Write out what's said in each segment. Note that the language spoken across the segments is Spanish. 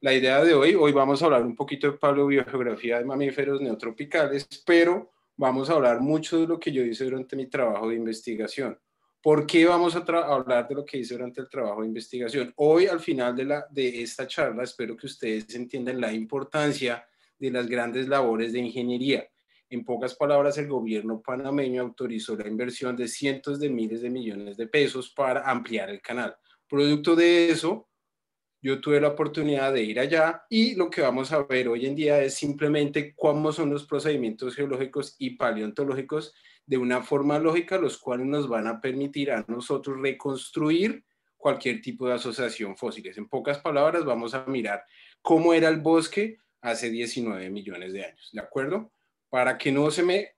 La idea de hoy, hoy vamos a hablar un poquito de paleobiografía de mamíferos neotropicales, pero vamos a hablar mucho de lo que yo hice durante mi trabajo de investigación. ¿Por qué vamos a hablar de lo que hice durante el trabajo de investigación? Hoy, al final de, la, de esta charla, espero que ustedes entiendan la importancia de las grandes labores de ingeniería. En pocas palabras, el gobierno panameño autorizó la inversión de cientos de miles de millones de pesos para ampliar el canal. Producto de eso, yo tuve la oportunidad de ir allá y lo que vamos a ver hoy en día es simplemente cómo son los procedimientos geológicos y paleontológicos de una forma lógica, los cuales nos van a permitir a nosotros reconstruir cualquier tipo de asociación fósiles. En pocas palabras, vamos a mirar cómo era el bosque hace 19 millones de años, ¿de acuerdo? Para que no se me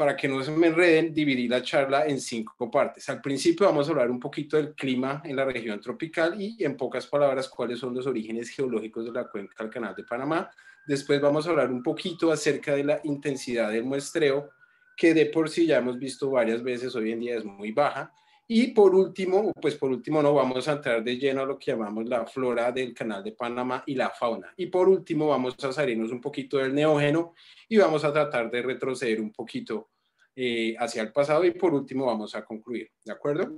para que no se me enreden, dividí la charla en cinco partes. Al principio vamos a hablar un poquito del clima en la región tropical y en pocas palabras cuáles son los orígenes geológicos de la cuenca del Canal de Panamá. Después vamos a hablar un poquito acerca de la intensidad del muestreo, que de por sí ya hemos visto varias veces hoy en día es muy baja. Y por último, pues por último, no vamos a entrar de lleno a lo que llamamos la flora del Canal de Panamá y la fauna. Y por último, vamos a salirnos un poquito del neógeno y vamos a tratar de retroceder un poquito eh, hacia el pasado. Y por último, vamos a concluir, ¿de acuerdo?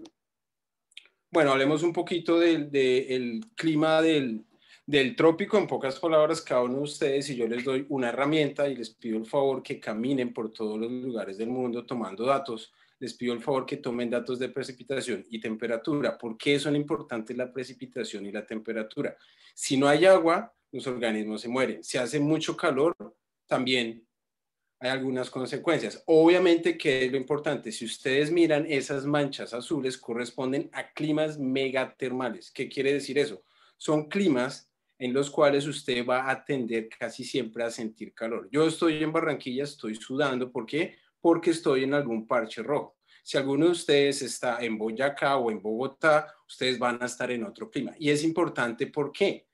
Bueno, hablemos un poquito del, clima del, del trópico. En pocas palabras, cada uno de ustedes, y yo les doy una herramienta y les pido el favor que caminen por todos los lugares del mundo tomando datos les pido el favor que tomen datos de precipitación y temperatura. ¿Por qué son importantes la precipitación y la temperatura? Si no hay agua, los organismos se mueren. Si hace mucho calor, también hay algunas consecuencias. Obviamente que es lo importante, si ustedes miran esas manchas azules corresponden a climas megatermales. ¿Qué quiere decir eso? Son climas en los cuales usted va a tender casi siempre a sentir calor. Yo estoy en Barranquilla, estoy sudando, ¿por qué? porque estoy en algún parche rojo. Si alguno de ustedes está en Boyacá o en Bogotá, ustedes van a estar en otro clima. Y es importante, ¿por qué?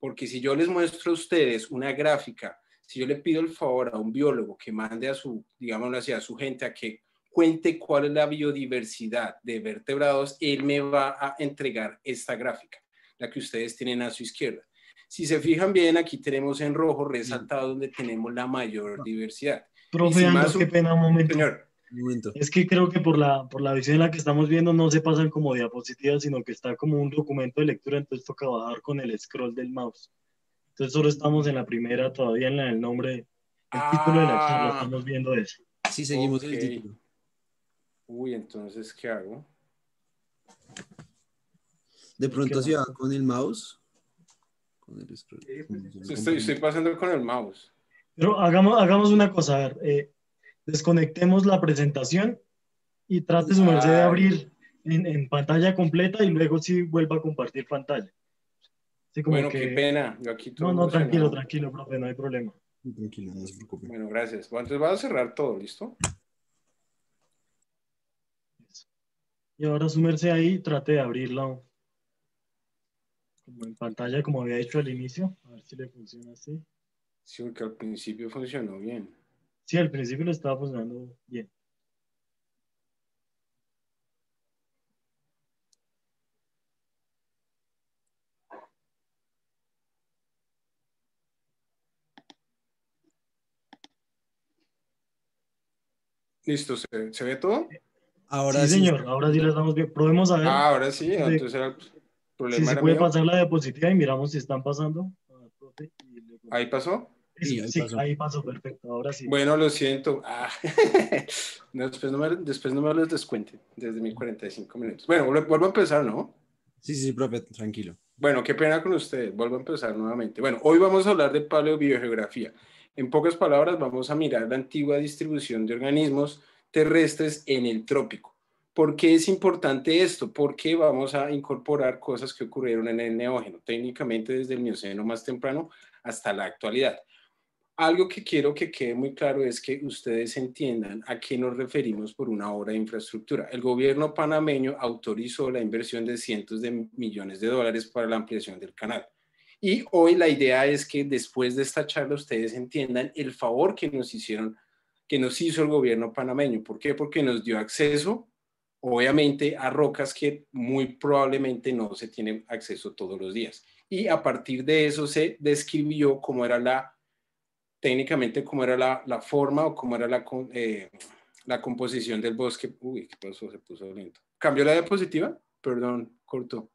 Porque si yo les muestro a ustedes una gráfica, si yo le pido el favor a un biólogo que mande a su, digámoslo así, a su gente a que cuente cuál es la biodiversidad de vertebrados, él me va a entregar esta gráfica, la que ustedes tienen a su izquierda. Si se fijan bien, aquí tenemos en rojo resaltado donde tenemos la mayor ah. diversidad. Profe, qué pena, un momento. Es que creo que por la, por la visión en la que estamos viendo no se pasan como diapositivas, sino que está como un documento de lectura, entonces toca bajar con el scroll del mouse. Entonces solo estamos en la primera, todavía en el nombre, el ah. título de la charla, estamos viendo eso. Sí, seguimos el título. Uy, entonces, ¿qué hago? De pronto se va con el mouse. Pues, estoy pasando con el mouse. Pero hagamos, hagamos una cosa, eh, desconectemos la presentación y trate su de abrir en, pantalla completa y luego sí vuelva a compartir pantalla. bueno, qué pena. no, no, tranquilo, tranquilo, profe, no hay problema. Tranquilo, no se preocupe. Bueno, gracias. Bueno, entonces vas a cerrar todo, ¿listo? Y ahora sumerse ahí, trate de abrirlo como en pantalla, como había hecho al inicio. A ver si le funciona así. Sí, porque al principio funcionó bien. Sí, al principio lo estaba funcionando bien. Listo, ¿se, ve todo? Ahora sí, señor, ahora sí lo estamos bien. Probemos a ver. Ah, ahora sí, entonces era el problema. Si se puede pasar la diapositiva y miramos si están pasando. ¿Ahí pasó? Sí, ahí, sí, pasó. ahí pasó perfecto, ahora sí. Bueno, lo siento. Ah, después, no me, después no me los descuente desde 45 minutos. Bueno, vuelvo a empezar, ¿no? Sí, sí, profe, tranquilo. Bueno, qué pena con ustedes. Vuelvo a empezar nuevamente. Bueno, hoy vamos a hablar de paleobiogeografía. En pocas palabras, vamos a mirar la antigua distribución de organismos terrestres en el trópico. ¿Por qué es importante esto? Porque vamos a incorporar cosas que ocurrieron en el neógeno, técnicamente desde el Mioceno más temprano hasta la actualidad. Algo que quiero que quede muy claro es que ustedes entiendan a qué nos referimos por una obra de infraestructura. El gobierno panameño autorizó la inversión de cientos de millones de dólares para la ampliación del canal. Y hoy la idea es que después de esta charla ustedes entiendan el favor que nos hicieron, que nos hizo el gobierno panameño. ¿Por qué? Porque nos dio acceso, obviamente, a rocas que muy probablemente no se tienen acceso todos los días. Y a partir de eso se describió cómo era la técnicamente cómo era la, la forma o cómo era la, eh, la composición del bosque. Uy, qué pasó, se puso lento. ¿Cambió la diapositiva? Perdón, cortó.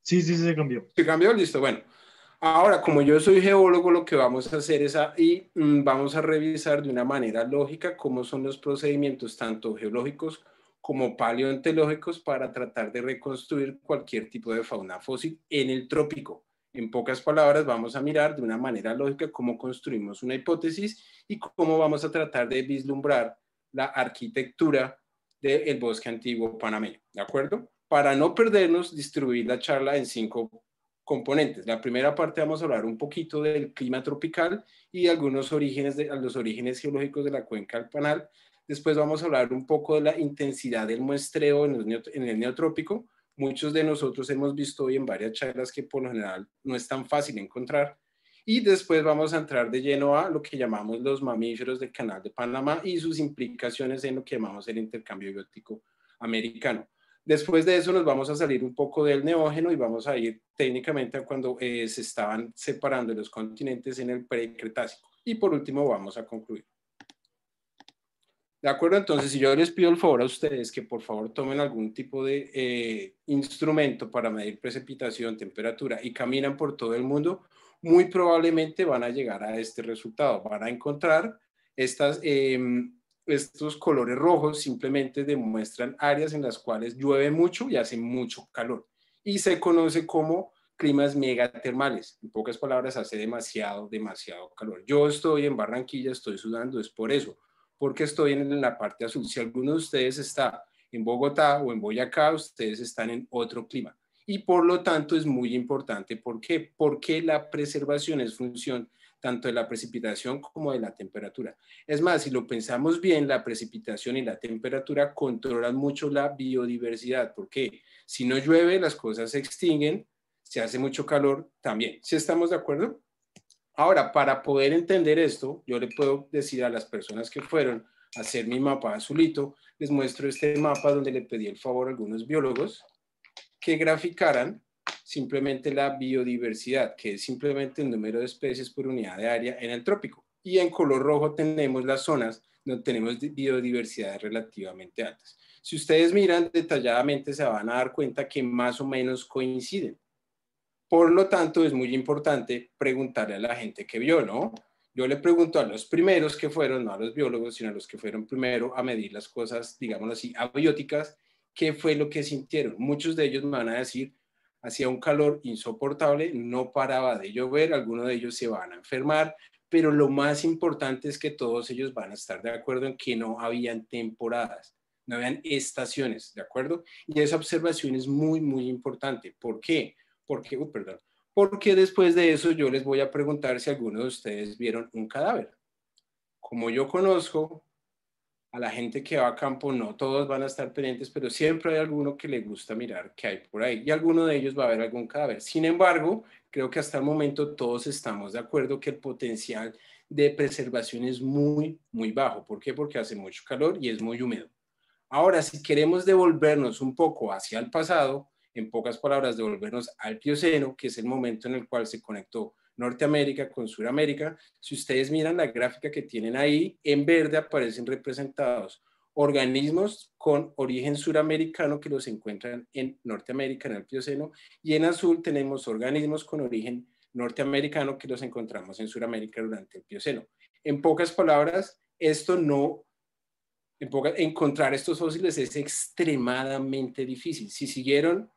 Sí, sí, se cambió. Se cambió, listo, bueno. Ahora, como yo soy geólogo, lo que vamos a hacer es ahí, mm, vamos a revisar de una manera lógica cómo son los procedimientos tanto geológicos como paleontológicos para tratar de reconstruir cualquier tipo de fauna fósil en el trópico. En pocas palabras, vamos a mirar de una manera lógica cómo construimos una hipótesis y cómo vamos a tratar de vislumbrar la arquitectura del bosque antiguo panameño, ¿de acuerdo? Para no perdernos, distribuir la charla en cinco componentes. La primera parte vamos a hablar un poquito del clima tropical y algunos orígenes de los orígenes geológicos de la cuenca del Panal. Después vamos a hablar un poco de la intensidad del muestreo en el neotrópico muchos de nosotros hemos visto hoy en varias charlas que por lo general no es tan fácil encontrar. Y después vamos a entrar de lleno a lo que llamamos los mamíferos del Canal de Panamá y sus implicaciones en lo que llamamos el intercambio biótico americano. Después de eso nos vamos a salir un poco del neógeno y vamos a ir técnicamente a cuando eh, se estaban separando los continentes en el precretácico. Y por último vamos a concluir. De acuerdo, entonces, si yo les pido el favor a ustedes que por favor tomen algún tipo de eh, instrumento para medir precipitación, temperatura y caminan por todo el mundo, muy probablemente van a llegar a este resultado. Van a encontrar estas, em, estos colores rojos, simplemente demuestran áreas en las cuales llueve mucho y hace mucho calor. Y se conoce como climas megatermales. En pocas palabras, hace demasiado, demasiado calor. Yo estoy en Barranquilla, estoy sudando, es por eso porque estoy en la parte azul. Si alguno de ustedes está en Bogotá o en Boyacá, ustedes están en otro clima. Y por lo tanto es muy importante. ¿Por qué? Porque la preservación es función tanto de la precipitación como de la temperatura. Es más, si lo pensamos bien, la precipitación y la temperatura controlan mucho la biodiversidad, porque si no llueve, las cosas se extinguen, se hace mucho calor también. ¿Sí estamos de acuerdo? Ahora, para poder entender esto, yo le puedo decir a las personas que fueron a hacer mi mapa azulito, les muestro este mapa donde le pedí el favor a algunos biólogos que graficaran simplemente la biodiversidad, que es simplemente el número de especies por unidad de área en el trópico. Y en color rojo tenemos las zonas donde tenemos biodiversidad relativamente altas. Si ustedes miran detalladamente, se van a dar cuenta que más o menos coinciden. Por lo tanto, es muy importante preguntarle a la gente que vio, ¿no? Yo le pregunto a los primeros que fueron, no a los biólogos, sino a los que fueron primero a medir las cosas, digamos así, abióticas, qué fue lo que sintieron. Muchos de ellos me van a decir, hacía un calor insoportable, no paraba de llover, algunos de ellos se van a enfermar, pero lo más importante es que todos ellos van a estar de acuerdo en que no habían temporadas, no habían estaciones, ¿de acuerdo? Y esa observación es muy, muy importante. ¿Por qué? porque, qué porque después de eso yo les voy a preguntar si alguno de ustedes vieron un cadáver. Como yo conozco a la gente que va a campo, no todos van a estar pendientes, pero siempre hay alguno que le gusta mirar qué hay por ahí y alguno de ellos va a ver algún cadáver. Sin embargo, creo que hasta el momento todos estamos de acuerdo que el potencial de preservación es muy, muy bajo. ¿Por qué? Porque hace mucho calor y es muy húmedo. Ahora, si queremos devolvernos un poco hacia el pasado, en pocas palabras, devolvernos al pioceno, que es el momento en el cual se conectó Norteamérica con Sudamérica. Si ustedes miran la gráfica que tienen ahí, en verde aparecen representados organismos con origen suramericano que los encuentran en Norteamérica, en el pioceno, y en azul tenemos organismos con origen norteamericano que los encontramos en Sudamérica durante el pioceno. En pocas palabras, esto no, en encontrar estos fósiles es extremadamente difícil. Si siguieron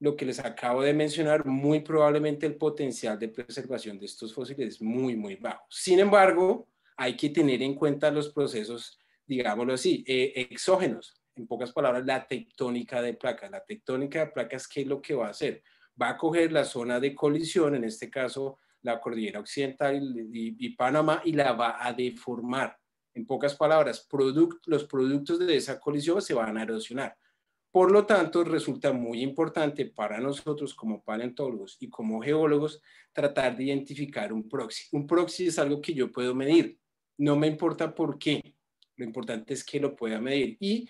lo que les acabo de mencionar, muy probablemente el potencial de preservación de estos fósiles es muy, muy bajo. Sin embargo, hay que tener en cuenta los procesos, digámoslo así, eh, exógenos. En pocas palabras, la tectónica de placas. La tectónica de placas, ¿qué es lo que va a hacer? Va a coger la zona de colisión, en este caso la cordillera occidental y, Panamá, y la va a deformar. En pocas palabras, los productos de esa colisión se van a erosionar. Por lo tanto, resulta muy importante para nosotros como paleontólogos y como geólogos tratar de identificar un proxy. Un proxy es algo que yo puedo medir. No me importa por qué. Lo importante es que lo pueda medir. Y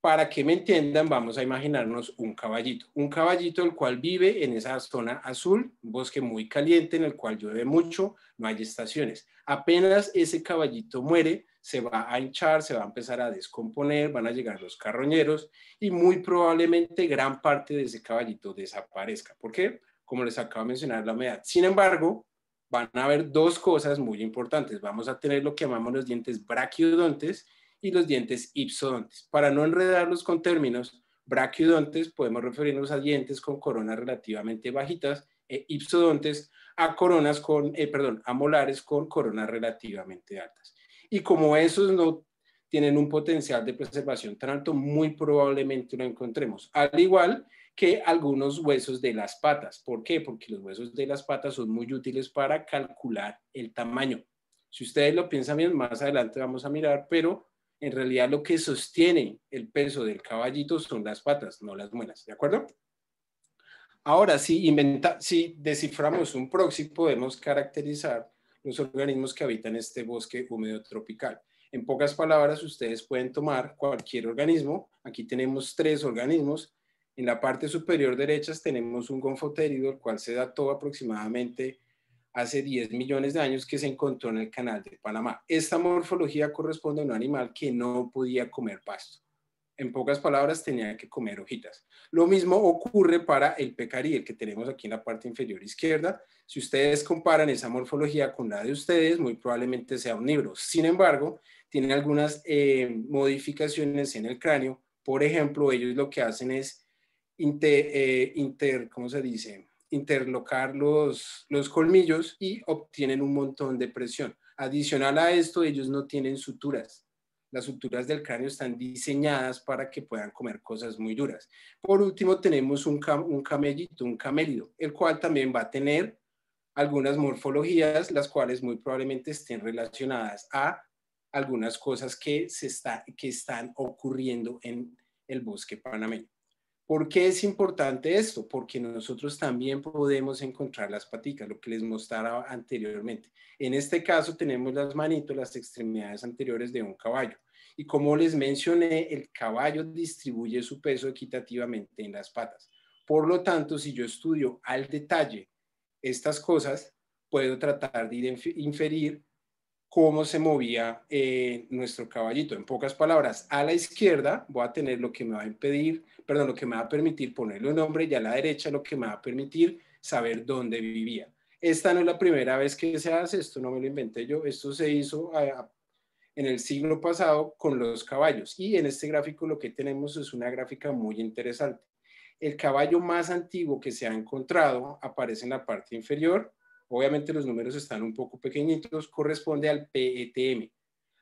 para que me entiendan, vamos a imaginarnos un caballito. Un caballito el cual vive en esa zona azul, un bosque muy caliente en el cual llueve mucho, no hay estaciones. Apenas ese caballito muere, se va a hinchar, se va a empezar a descomponer, van a llegar los carroñeros y muy probablemente gran parte de ese caballito desaparezca. ¿Por qué? Como les acabo de mencionar, la humedad. Sin embargo, van a haber dos cosas muy importantes. Vamos a tener lo que llamamos los dientes brachiodontes y los dientes ipsodontes. Para no enredarlos con términos, brachiodontes podemos referirnos a dientes con coronas relativamente bajitas e ipsodontes a coronas con, eh, perdón, a molares con coronas relativamente altas. Y como esos no tienen un potencial de preservación tan alto, muy probablemente lo encontremos. Al igual que algunos huesos de las patas. ¿Por qué? Porque los huesos de las patas son muy útiles para calcular el tamaño. Si ustedes lo piensan bien, más adelante vamos a mirar, pero en realidad lo que sostiene el peso del caballito son las patas, no las muelas, ¿de acuerdo? Ahora, si, inventa, si desciframos un proxy, podemos caracterizar los organismos que habitan este bosque húmedo tropical. En pocas palabras, ustedes pueden tomar cualquier organismo. Aquí tenemos tres organismos. En la parte superior derecha tenemos un gonfotérido, el cual se dató aproximadamente hace 10 millones de años que se encontró en el canal de Panamá. Esta morfología corresponde a un animal que no podía comer pasto en pocas palabras, tenía que comer hojitas. Lo mismo ocurre para el pecarí, el que tenemos aquí en la parte inferior izquierda. Si ustedes comparan esa morfología con la de ustedes, muy probablemente sea un omnívoro. Sin embargo, tienen algunas eh, modificaciones en el cráneo. Por ejemplo, ellos lo que hacen es eh, inter, se dice? interlocar los colmillos y obtienen un montón de presión. Adicional a esto, ellos no tienen suturas las suturas del cráneo están diseñadas para que puedan comer cosas muy duras. Por último, tenemos un, un camellito, un camélido, el cual también va a tener algunas morfologías, las cuales muy probablemente estén relacionadas a algunas cosas que, se está, que están ocurriendo en el bosque panameño. ¿Por qué es importante esto? Porque nosotros también podemos encontrar las patitas, lo que les mostraba anteriormente. En este caso tenemos las manitos, las extremidades anteriores de un caballo. Y como les mencioné, el caballo distribuye su peso equitativamente en las patas. Por lo tanto, si yo estudio al detalle estas cosas, puedo tratar de inferir cómo se movía eh, nuestro caballito. En pocas palabras, a la izquierda voy a tener lo que me va a impedir, perdón, lo que me va a permitir ponerle un nombre y a la derecha lo que me va a permitir saber dónde vivía. Esta no es la primera vez que se hace, esto no me lo inventé yo, esto se hizo ah, en el siglo pasado con los caballos y en este gráfico lo que tenemos es una gráfica muy interesante. El caballo más antiguo que se ha encontrado aparece en la parte inferior, obviamente los números están un poco pequeñitos, corresponde al PETM.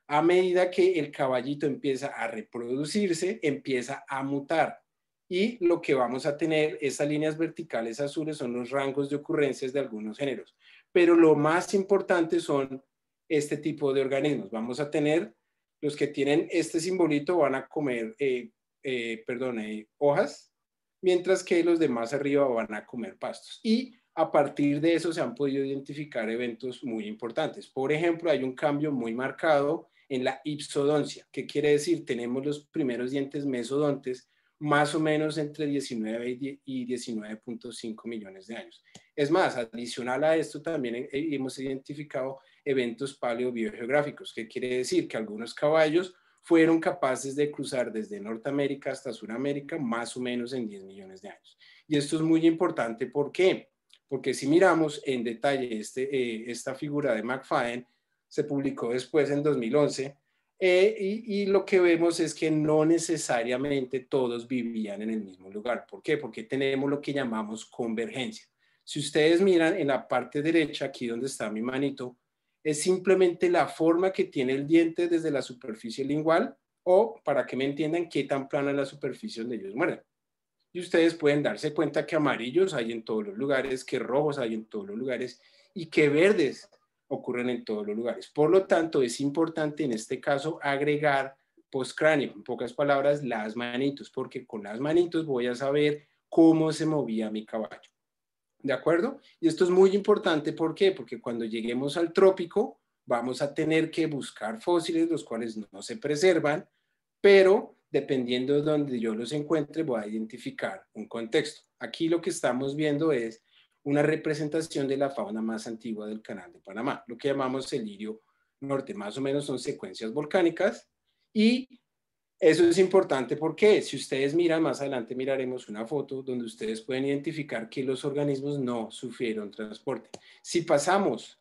A medida que el caballito empieza a reproducirse, empieza a mutar. Y lo que vamos a tener, esas líneas verticales azules son los rangos de ocurrencias de algunos géneros. Pero lo más importante son este tipo de organismos. Vamos a tener los que tienen este simbolito van a comer, eh, eh perdón, eh, hojas, mientras que los demás arriba van a comer pastos. Y a partir de eso se han podido identificar eventos muy importantes. Por ejemplo, hay un cambio muy marcado en la ipsodoncia, que quiere decir tenemos los primeros dientes mesodontes más o menos entre 19 y 19.5 millones de años. Es más, adicional a esto también eh, eh, hemos identificado eventos paleobiogeográficos, que quiere decir que algunos caballos fueron capaces de cruzar desde Norteamérica hasta Sudamérica más o menos en 10 millones de años. Y esto es muy importante, porque qué? porque si miramos en detalle este, eh, esta figura de McFadden, se publicó después en 2011, eh, y, y, lo que vemos es que no necesariamente todos vivían en el mismo lugar. ¿Por qué? Porque tenemos lo que llamamos convergencia. Si ustedes miran en la parte derecha, aquí donde está mi manito, es simplemente la forma que tiene el diente desde la superficie lingual o, para que me entiendan, qué tan plana es la superficie donde ellos mueren. Y ustedes pueden darse cuenta que amarillos hay en todos los lugares, que rojos hay en todos los lugares y que verdes ocurren en todos los lugares. Por lo tanto, es importante en este caso agregar postcráneo, en pocas palabras, las manitos, porque con las manitos voy a saber cómo se movía mi caballo. ¿De acuerdo? Y esto es muy importante, ¿por qué? Porque cuando lleguemos al trópico, vamos a tener que buscar fósiles, los cuales no se preservan, pero dependiendo de donde yo los encuentre, voy a identificar un contexto. Aquí lo que estamos viendo es una representación de la fauna más antigua del Canal de Panamá, lo que llamamos el lirio norte, más o menos son secuencias volcánicas y eso es importante porque si ustedes miran, más adelante miraremos una foto donde ustedes pueden identificar que los organismos no sufrieron transporte. Si pasamos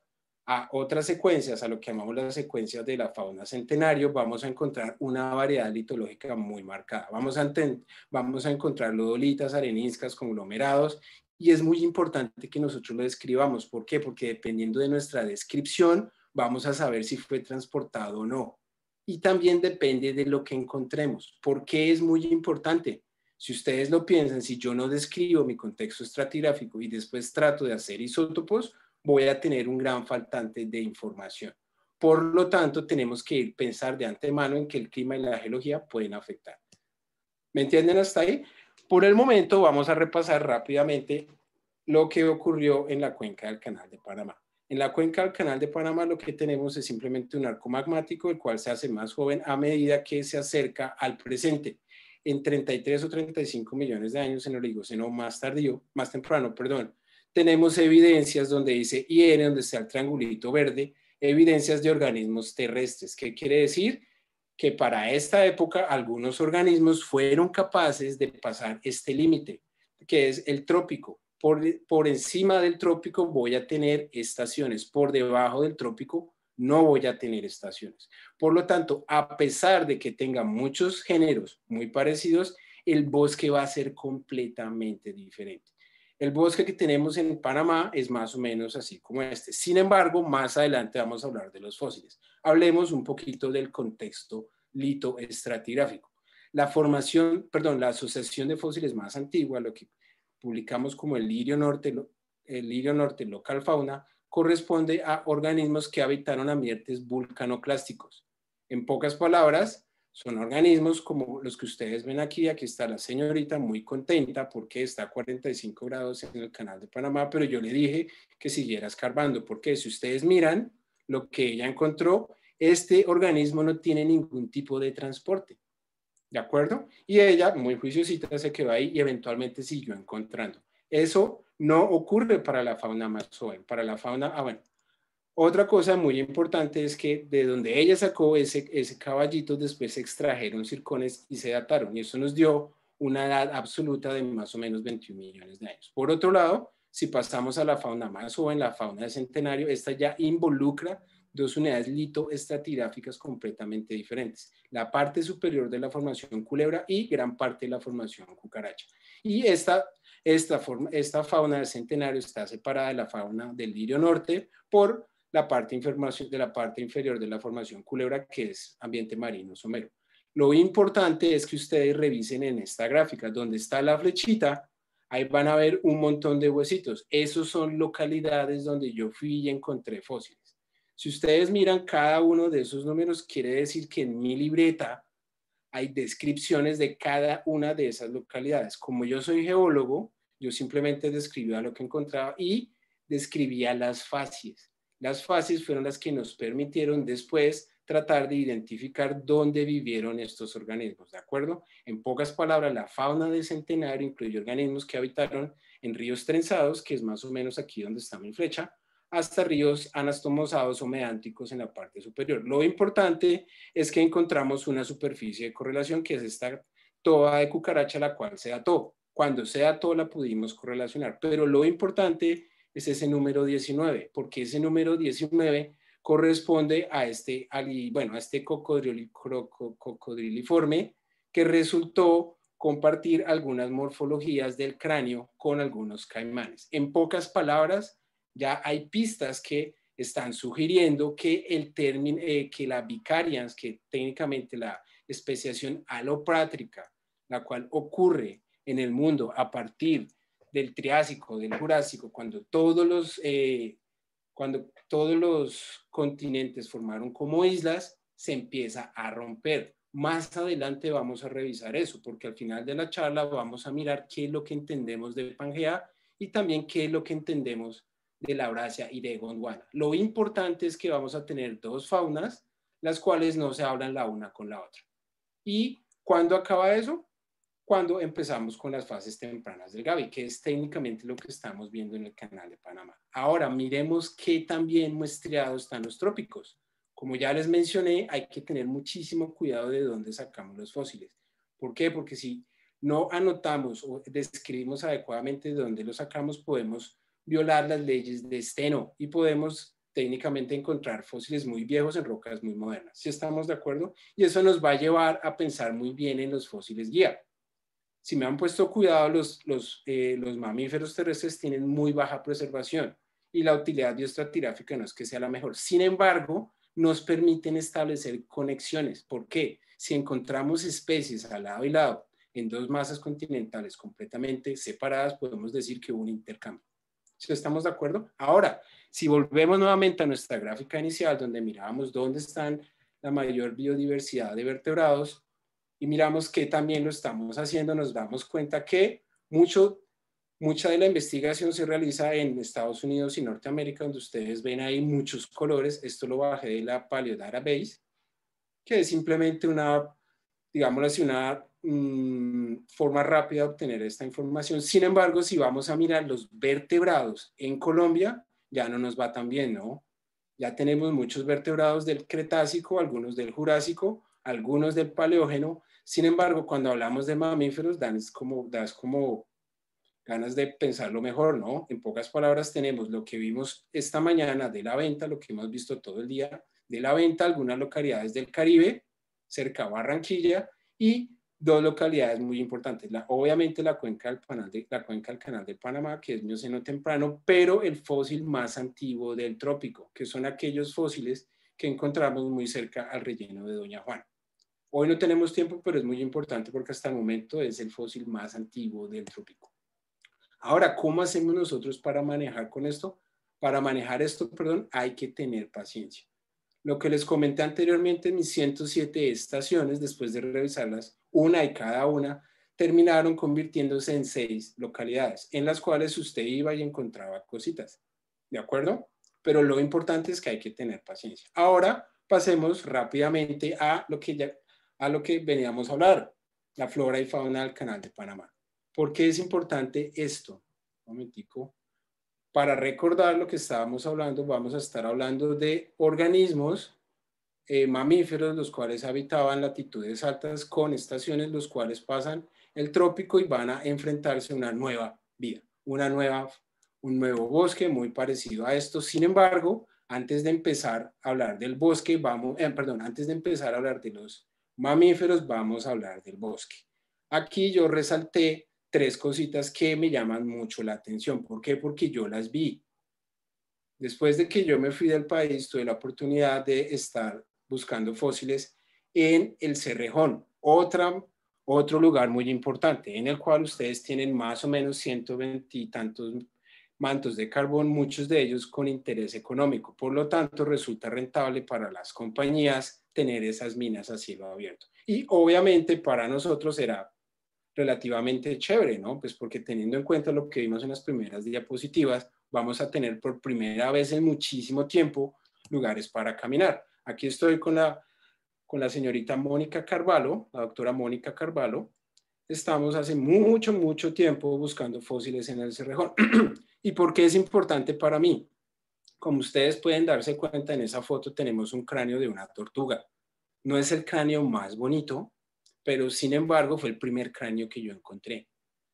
a otras secuencias, a lo que llamamos las secuencias de la fauna centenario, vamos a encontrar una variedad litológica muy marcada. Vamos a, vamos a encontrar lodolitas, areniscas, conglomerados, y es muy importante que nosotros lo describamos. ¿Por qué? Porque dependiendo de nuestra descripción, vamos a saber si fue transportado o no. Y también depende de lo que encontremos. ¿Por qué es muy importante? Si ustedes lo piensan, si yo no describo mi contexto estratigráfico y después trato de hacer isótopos, voy a tener un gran faltante de información. Por lo tanto, tenemos que ir pensar de antemano en que el clima y la geología pueden afectar. ¿Me entienden hasta ahí? Por el momento vamos a repasar rápidamente lo que ocurrió en la cuenca del Canal de Panamá. En la cuenca del Canal de Panamá lo que tenemos es simplemente un arco magmático, el cual se hace más joven a medida que se acerca al presente. En 33 o 35 millones de años en el Oligoceno más tardío, más temprano, perdón, tenemos evidencias donde dice IN, donde está el triangulito verde, evidencias de organismos terrestres. ¿Qué quiere decir? Que para esta época algunos organismos fueron capaces de pasar este límite, que es el trópico. Por, por encima del trópico voy a tener estaciones, por debajo del trópico no voy a tener estaciones. Por lo tanto, a pesar de que tenga muchos géneros muy parecidos, el bosque va a ser completamente diferente. El bosque que tenemos en Panamá es más o menos así como este. Sin embargo, más adelante vamos a hablar de los fósiles. Hablemos un poquito del contexto litoestratigráfico. La formación, perdón, la asociación de fósiles más antigua, lo que publicamos como el lirio norte, el lirio norte local fauna, corresponde a organismos que habitaron ambientes vulcanoclásticos. En pocas palabras, son organismos como los que ustedes ven aquí. Aquí está la señorita muy contenta porque está a 45 grados en el canal de Panamá, pero yo le dije que siguiera escarbando porque si ustedes miran lo que ella encontró, este organismo no tiene ningún tipo de transporte. ¿De acuerdo? Y ella, muy juiciosita, se quedó ahí y eventualmente siguió encontrando. Eso no ocurre para la fauna más joven, Para la fauna, ah, otra cosa muy importante es que de donde ella sacó ese, ese caballito, después se extrajeron circones y se dataron. Y eso nos dio una edad absoluta de más o menos 21 millones de años. Por otro lado, si pasamos a la fauna más joven, la fauna de centenario, esta ya involucra dos unidades litoestratigráficas completamente diferentes. La parte superior de la formación culebra y gran parte de la formación cucaracha. Y esta, esta, fauna de centenario está separada de la fauna del lirio norte por la parte de la parte inferior de la formación Culebra, que es ambiente marino somero. Lo importante es que ustedes revisen en esta gráfica, donde está la flechita, ahí van a ver un montón de huesitos. Esos son localidades donde yo fui y encontré fósiles. Si ustedes miran cada uno de esos números, quiere decir que en mi libreta hay descripciones de cada una de esas localidades. Como yo soy geólogo, yo simplemente describía lo que encontraba y describía las fases las fases fueron las que nos permitieron después tratar de identificar dónde vivieron estos organismos, ¿de acuerdo? En pocas palabras, la fauna de centenario incluyó organismos que habitaron en ríos trenzados, que es más o menos aquí donde está mi flecha, hasta ríos anastomosados o meánticos en la parte superior. Lo importante es que encontramos una superficie de correlación que es esta toa de cucaracha la cual se ató. Cuando se todo, la pudimos correlacionar, pero lo importante es ese número 19, porque ese número 19 corresponde a este, bueno, a este cocodriliforme que resultó compartir algunas morfologías del cráneo con algunos caimanes. En pocas palabras, ya hay pistas que están sugiriendo que el término, eh, que la vicarians, que técnicamente la especiación aloprátrica, la cual ocurre en el mundo a partir de del Triásico, del Jurásico, cuando todos los, eh, cuando todos los continentes formaron como islas, se empieza a romper. Más adelante vamos a revisar eso, porque al final de la charla vamos a mirar qué es lo que entendemos de Pangea y también qué es lo que entendemos de la y de Gondwana. Lo importante es que vamos a tener dos faunas, las cuales no se hablan la una con la otra. ¿Y cuando acaba eso? cuando empezamos con las fases tempranas del GAVI, que es técnicamente lo que estamos viendo en el canal de Panamá. Ahora, miremos qué también muestreados están los trópicos. Como ya les mencioné, hay que tener muchísimo cuidado de dónde sacamos los fósiles. ¿Por qué? Porque si no anotamos o describimos adecuadamente de dónde los sacamos, podemos violar las leyes de esteno y podemos técnicamente encontrar fósiles muy viejos en rocas muy modernas. Si ¿Sí estamos de acuerdo? Y eso nos va a llevar a pensar muy bien en los fósiles guía si me han puesto cuidado, los, eh, los, mamíferos terrestres tienen muy baja preservación y la utilidad bioestratigráfica no es que sea la mejor. Sin embargo, nos permiten establecer conexiones. ¿Por qué? Si encontramos especies al lado y lado en dos masas continentales completamente separadas, podemos decir que hubo un intercambio. ¿Estamos de acuerdo? Ahora, si volvemos nuevamente a nuestra gráfica inicial, donde mirábamos dónde están la mayor biodiversidad de vertebrados, y miramos que también lo estamos haciendo, nos damos cuenta que mucho, mucha de la investigación se realiza en Estados Unidos y Norteamérica, donde ustedes ven ahí muchos colores. Esto lo bajé de la Paleo base, que es simplemente una, digámoslo así, una mm, forma rápida de obtener esta información. Sin embargo, si vamos a mirar los vertebrados en Colombia, ya no nos va tan bien, ¿no? Ya tenemos muchos vertebrados del Cretácico, algunos del Jurásico, algunos del Paleógeno, sin embargo, cuando hablamos de mamíferos, dan como, das como ganas de pensarlo mejor, ¿no? En pocas palabras, tenemos lo que vimos esta mañana de la venta, lo que hemos visto todo el día de la venta, algunas localidades del Caribe, cerca a Barranquilla, y dos localidades muy importantes. obviamente la cuenca, del canal de, la cuenca del Canal de Panamá, que es Mioceno temprano, pero el fósil más antiguo del trópico, que son aquellos fósiles que encontramos muy cerca al relleno de Doña Juan. Hoy no tenemos tiempo, pero es muy importante porque hasta el momento es el fósil más antiguo del trópico. Ahora, ¿cómo hacemos nosotros para manejar con esto? Para manejar esto, perdón, hay que tener paciencia. Lo que les comenté anteriormente, mis 107 estaciones, después de revisarlas una y cada una, terminaron convirtiéndose en seis localidades, en las cuales usted iba y encontraba cositas. ¿De acuerdo? Pero lo importante es que hay que tener paciencia. Ahora pasemos rápidamente a lo que ya a lo que veníamos a hablar, la flora y fauna del Canal de Panamá. ¿Por qué es importante esto? Un momentico. Para recordar lo que estábamos hablando, vamos a estar hablando de organismos eh, mamíferos, los cuales habitaban latitudes altas con estaciones, los cuales pasan el trópico y van a enfrentarse a una nueva vida, una nueva, un nuevo bosque muy parecido a esto. Sin embargo, antes de empezar a hablar del bosque, vamos, eh, perdón, antes de empezar a hablar de los mamíferos, vamos a hablar del bosque. Aquí yo resalté tres cositas que me llaman mucho la atención. ¿Por qué? Porque yo las vi. Después de que yo me fui del país, tuve la oportunidad de estar buscando fósiles en el Cerrejón, otro lugar muy importante, en el cual ustedes tienen más o menos 120 y tantos mantos de carbón, muchos de ellos con interés económico. Por lo tanto, resulta rentable para las compañías tener esas minas a cielo abierto. Y obviamente para nosotros era relativamente chévere, ¿no? Pues porque teniendo en cuenta lo que vimos en las primeras diapositivas, vamos a tener por primera vez en muchísimo tiempo lugares para caminar. Aquí estoy con la, con la señorita Mónica Carvalho, la doctora Mónica Carvalho. Estamos hace mucho, mucho tiempo buscando fósiles en el Cerrejón. ¿Y por qué es importante para mí? Como ustedes pueden darse cuenta, en esa foto tenemos un cráneo de una tortuga. No es el cráneo más bonito, pero sin embargo fue el primer cráneo que yo encontré.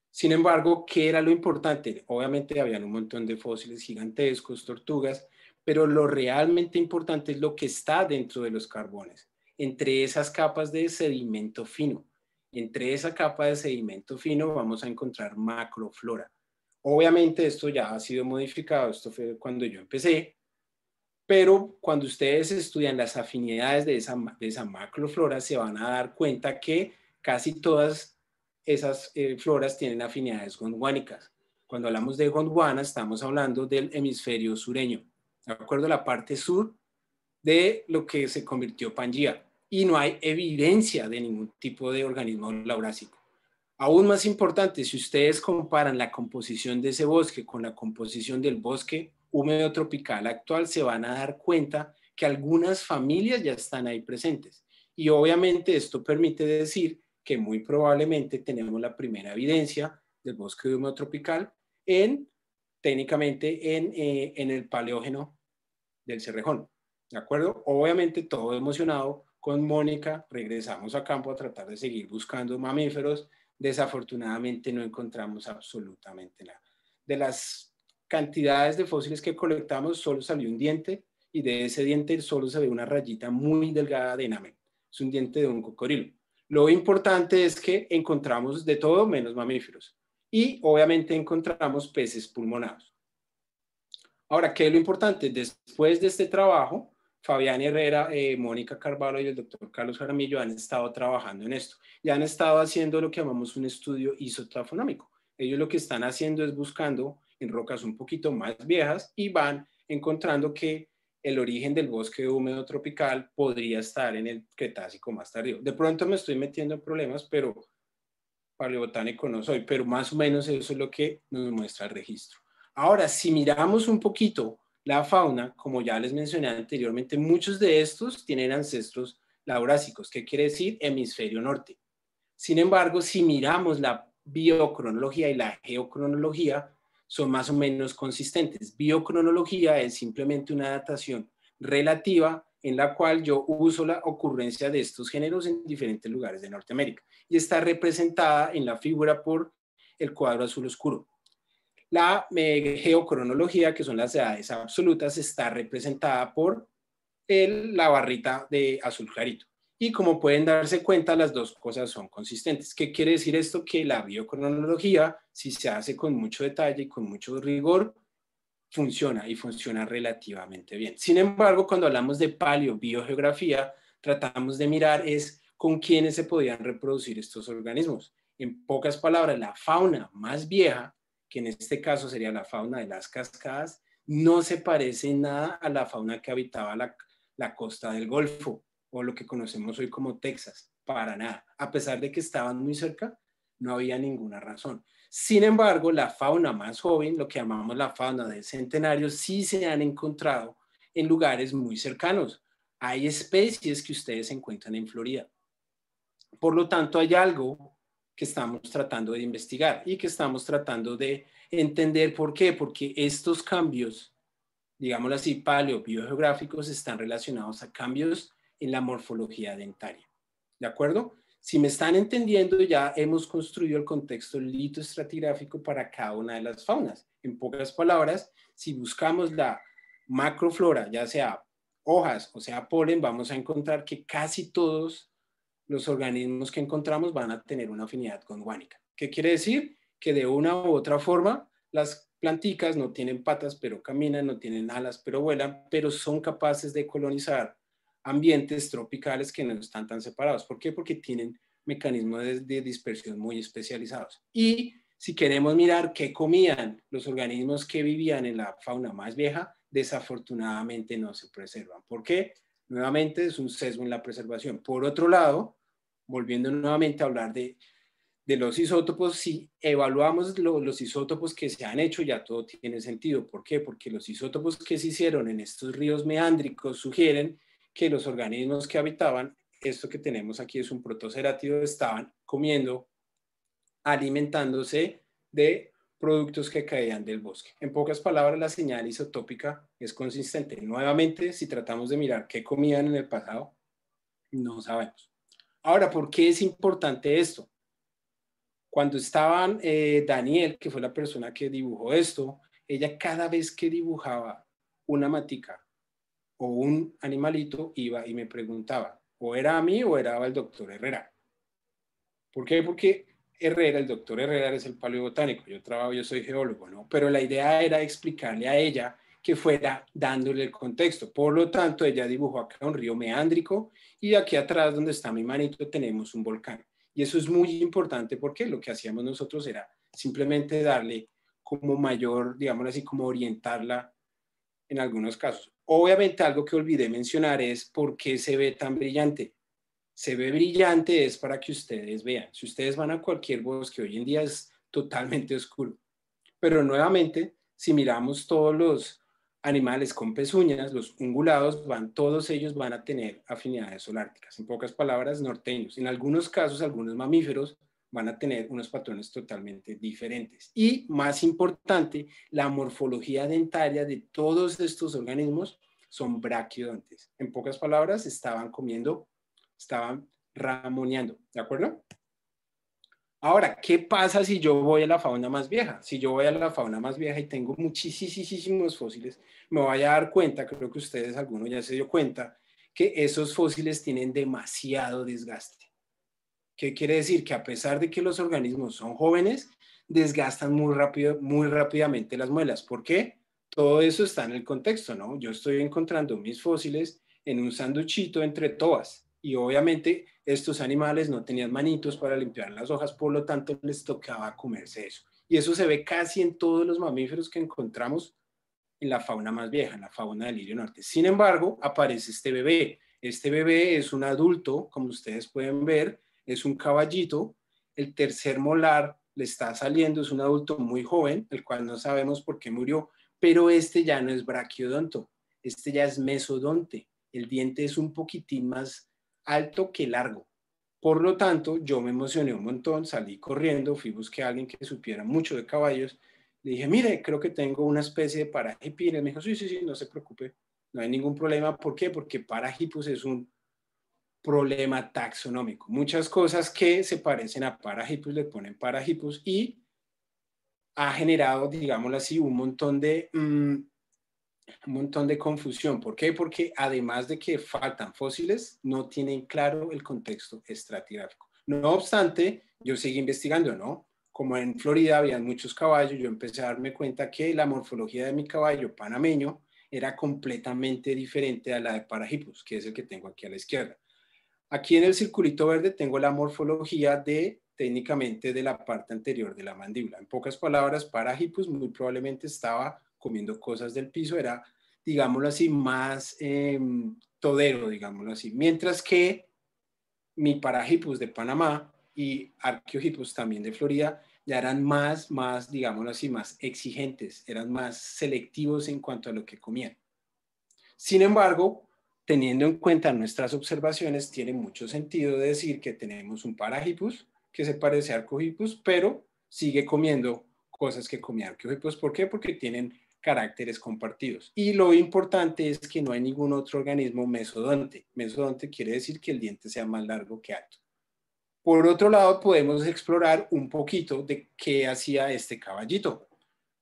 Sin embargo, ¿qué era lo importante? Obviamente habían un montón de fósiles gigantescos, tortugas, pero lo realmente importante es lo que está dentro de los carbones, entre esas capas de sedimento fino. Entre esa capa de sedimento fino vamos a encontrar macroflora. Obviamente esto ya ha sido modificado, esto fue cuando yo empecé, pero cuando ustedes estudian las afinidades de esa, macroflora se van a dar cuenta que casi todas esas eh, floras tienen afinidades gondwánicas. Cuando hablamos de Gondwana estamos hablando del hemisferio sureño, ¿de acuerdo? La parte sur de lo que se convirtió Pangía y no hay evidencia de ningún tipo de organismo laurásico. Aún más importante, si ustedes comparan la composición de ese bosque con la composición del bosque húmedo tropical actual, se van a dar cuenta que algunas familias ya están ahí presentes. Y obviamente esto permite decir que muy probablemente tenemos la primera evidencia del bosque húmedo tropical en, técnicamente, en, eh, en el paleógeno del Cerrejón. ¿De acuerdo? Obviamente todo emocionado con Mónica, regresamos a campo a tratar de seguir buscando mamíferos desafortunadamente no encontramos absolutamente nada. De las cantidades de fósiles que colectamos, solo salió un diente y de ese diente solo se una rayita muy delgada de ename... Es un diente de un cocodrilo... Lo importante es que encontramos de todo menos mamíferos y obviamente encontramos peces pulmonados. Ahora, ¿qué es lo importante? Después de este trabajo, Fabián Herrera, eh, Mónica Carvalho y el doctor Carlos Jaramillo han estado trabajando en esto Ya han estado haciendo lo que llamamos un estudio isotafonómico. Ellos lo que están haciendo es buscando en rocas un poquito más viejas y van encontrando que el origen del bosque húmedo tropical podría estar en el Cretácico más tardío. De pronto me estoy metiendo en problemas, pero paleobotánico no soy, pero más o menos eso es lo que nos muestra el registro. Ahora, si miramos un poquito la fauna, como ya les mencioné anteriormente, muchos de estos tienen ancestros laurásicos, que quiere decir hemisferio norte. Sin embargo, si miramos la biocronología y la geocronología, son más o menos consistentes. Biocronología es simplemente una datación relativa en la cual yo uso la ocurrencia de estos géneros en diferentes lugares de Norteamérica y está representada en la figura por el cuadro azul oscuro. La eh, geocronología, que son las edades absolutas, está representada por la barrita de azul clarito. Y como pueden darse cuenta, las dos cosas son consistentes. ¿Qué quiere decir esto? Que la biocronología, si se hace con mucho detalle y con mucho rigor, funciona y funciona relativamente bien. Sin embargo, cuando hablamos de paleobiogeografía, tratamos de mirar es con quiénes se podían reproducir estos organismos. En pocas palabras, la fauna más vieja que en este caso sería la fauna de las cascadas, no se parece nada a la fauna que habitaba la, costa del Golfo o lo que conocemos hoy como Texas, para nada. A pesar de que estaban muy cerca, no había ninguna razón. Sin embargo, la fauna más joven, lo que llamamos la fauna de centenario, sí se han encontrado en lugares muy cercanos. Hay especies que ustedes encuentran en Florida. Por lo tanto, hay algo que estamos tratando de investigar y que estamos tratando de entender por qué, porque estos cambios, digámoslo así, paleobiogeográficos están relacionados a cambios en la morfología dentaria. ¿De acuerdo? Si me están entendiendo, ya hemos construido el contexto litoestratigráfico para cada una de las faunas. En pocas palabras, si buscamos la macroflora, ya sea hojas o sea polen, vamos a encontrar que casi todos los organismos que encontramos van a tener una afinidad con guánica. ¿Qué quiere decir? Que de una u otra forma, las planticas no tienen patas, pero caminan, no tienen alas, pero vuelan, pero son capaces de colonizar ambientes tropicales que no están tan separados. ¿Por qué? Porque tienen mecanismos de, de dispersión muy especializados. Y si queremos mirar qué comían los organismos que vivían en la fauna más vieja, desafortunadamente no se preservan. ¿Por qué? Nuevamente es un sesgo en la preservación. Por otro lado, volviendo nuevamente a hablar de, los isótopos, si evaluamos los isótopos que se han hecho, ya todo tiene sentido. ¿Por qué? Porque los isótopos que se hicieron en estos ríos meándricos sugieren que los organismos que habitaban, esto que tenemos aquí es un protocerátido, estaban comiendo, alimentándose de productos que caían del bosque. En pocas palabras, la señal isotópica es consistente. Nuevamente, si tratamos de mirar qué comían en el pasado, no sabemos. Ahora, ¿por qué es importante esto? Cuando estaban eh, Daniel, que fue la persona que dibujó esto, ella cada vez que dibujaba una matica o un animalito, iba y me preguntaba, o era a mí o era al doctor Herrera. ¿Por qué? Porque Herrera, el doctor Herrera es el paleobotánico, yo trabajo, yo soy geólogo, ¿no? Pero la idea era explicarle a ella que fuera dándole el contexto. Por lo tanto, ella dibujó acá un río meándrico y aquí atrás donde está mi manito tenemos un volcán. Y eso es muy importante porque lo que hacíamos nosotros era simplemente darle como mayor, digamos así, como orientarla en algunos casos. Obviamente algo que olvidé mencionar es por qué se ve tan brillante se ve brillante es para que ustedes vean. Si ustedes van a cualquier bosque, hoy en día es totalmente oscuro. Pero nuevamente, si miramos todos los animales con pezuñas, los ungulados, van, todos ellos van a tener afinidades solárticas. En pocas palabras, norteños. En algunos casos, algunos mamíferos van a tener unos patrones totalmente diferentes. Y más importante, la morfología dentaria de todos estos organismos son braquiodontes. En pocas palabras, estaban comiendo estaban ramoneando, ¿de acuerdo? Ahora, ¿qué pasa si yo voy a la fauna más vieja? Si yo voy a la fauna más vieja y tengo muchísimos fósiles, me voy a dar cuenta, creo que ustedes, algunos ya se dio cuenta, que esos fósiles tienen demasiado desgaste. ¿Qué quiere decir? Que a pesar de que los organismos son jóvenes, desgastan muy, rápido, muy rápidamente las muelas. ¿Por qué? Todo eso está en el contexto, ¿no? Yo estoy encontrando mis fósiles en un sanduchito entre toas y obviamente estos animales no tenían manitos para limpiar las hojas, por lo tanto les tocaba comerse eso. Y eso se ve casi en todos los mamíferos que encontramos en la fauna más vieja, en la fauna del lirio norte. Sin embargo, aparece este bebé. Este bebé es un adulto, como ustedes pueden ver, es un caballito. El tercer molar le está saliendo, es un adulto muy joven, el cual no sabemos por qué murió, pero este ya no es braquiodonto, este ya es mesodonte. El diente es un poquitín más alto que largo. Por lo tanto, yo me emocioné un montón, salí corriendo, fui busqué a alguien que supiera mucho de caballos. Le dije, mire, creo que tengo una especie de parajipines. Me dijo, sí, sí, sí, no se preocupe, no hay ningún problema. ¿Por qué? Porque parajipus es un problema taxonómico. Muchas cosas que se parecen a parajipus le ponen parajipus y ha generado, digámoslo así, un montón de mm, un montón de confusión. ¿Por qué? Porque además de que faltan fósiles, no tienen claro el contexto estratigráfico. No obstante, yo seguí investigando, ¿no? Como en Florida habían muchos caballos, yo empecé a darme cuenta que la morfología de mi caballo panameño era completamente diferente a la de Paragipus, que es el que tengo aquí a la izquierda. Aquí en el circulito verde tengo la morfología de técnicamente de la parte anterior de la mandíbula. En pocas palabras, Paragipus muy probablemente estaba comiendo cosas del piso, era digámoslo así, más em, todero, digámoslo así. Mientras que mi parajipus de Panamá y Archaeohippus también de Florida ya eran más, más, digámoslo así, más exigentes, eran más selectivos en cuanto a lo que comían. Sin embargo, teniendo en cuenta nuestras observaciones, tiene mucho sentido decir que tenemos un parajipus que se parece a arcohippus, pero sigue comiendo cosas que comía arcohippus, ¿Por qué? Porque tienen caracteres compartidos. Y lo importante es que no hay ningún otro organismo mesodonte. Mesodonte quiere decir que el diente sea más largo que alto. Por otro lado, podemos explorar un poquito de qué hacía este caballito.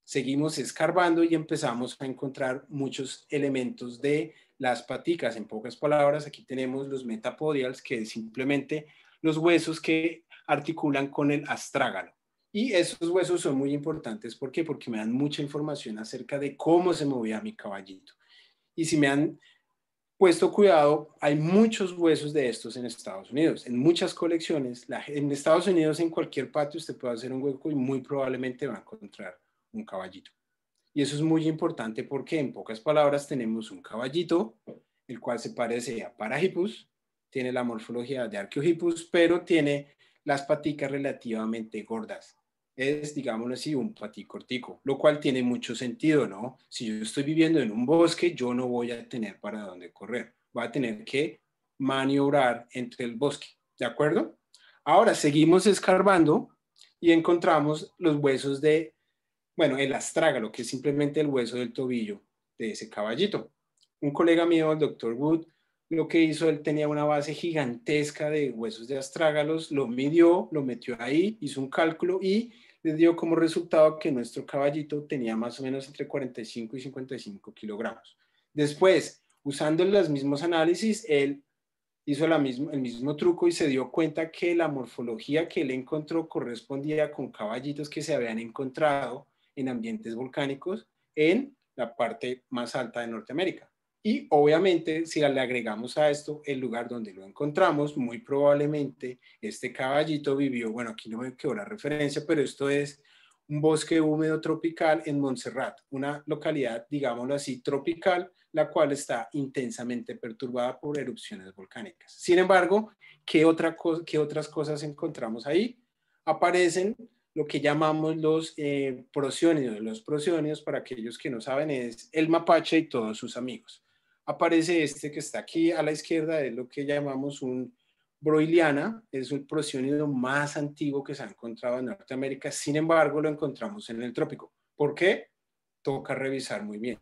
Seguimos escarbando y empezamos a encontrar muchos elementos de las paticas. En pocas palabras, aquí tenemos los metapodials, que es simplemente los huesos que articulan con el astrágalo. Y esos huesos son muy importantes, ¿por qué? Porque me dan mucha información acerca de cómo se movía mi caballito. Y si me han puesto cuidado, hay muchos huesos de estos en Estados Unidos, en muchas colecciones. en Estados Unidos, en cualquier patio, usted puede hacer un hueco y muy probablemente va a encontrar un caballito. Y eso es muy importante porque, en pocas palabras, tenemos un caballito, el cual se parece a Parajipus, tiene la morfología de Archaeohippus, pero tiene las paticas relativamente gordas es, digámoslo así, un cortico, lo cual tiene mucho sentido, ¿no? Si yo estoy viviendo en un bosque, yo no voy a tener para dónde correr, Va a tener que maniobrar entre el bosque, ¿de acuerdo? Ahora seguimos escarbando y encontramos los huesos de, bueno, el astrágalo, que es simplemente el hueso del tobillo de ese caballito. Un colega mío, el doctor Wood, lo que hizo, él tenía una base gigantesca de huesos de astrágalos, lo midió, lo metió ahí, hizo un cálculo y dio como resultado que nuestro caballito tenía más o menos entre 45 y 55 kilogramos. Después, usando los mismos análisis, él hizo el mismo truco y se dio cuenta que la morfología que él encontró correspondía con caballitos que se habían encontrado en ambientes volcánicos en la parte más alta de Norteamérica. Y obviamente, si le agregamos a esto el lugar donde lo encontramos, muy probablemente este caballito vivió, bueno, aquí no me quedó la referencia, pero esto es un bosque húmedo tropical en Montserrat, una localidad, digámoslo así, tropical, la cual está intensamente perturbada por erupciones volcánicas. Sin embargo, ¿qué, otra otras cosas encontramos ahí? Aparecen lo que llamamos los eh, Los proscionios, para aquellos que no saben, es el mapache y todos sus amigos aparece este que está aquí a la izquierda, es lo que llamamos un broiliana, es un prosionido más antiguo que se ha encontrado en Norteamérica, sin embargo lo encontramos en el trópico. ¿Por qué? Toca revisar muy bien.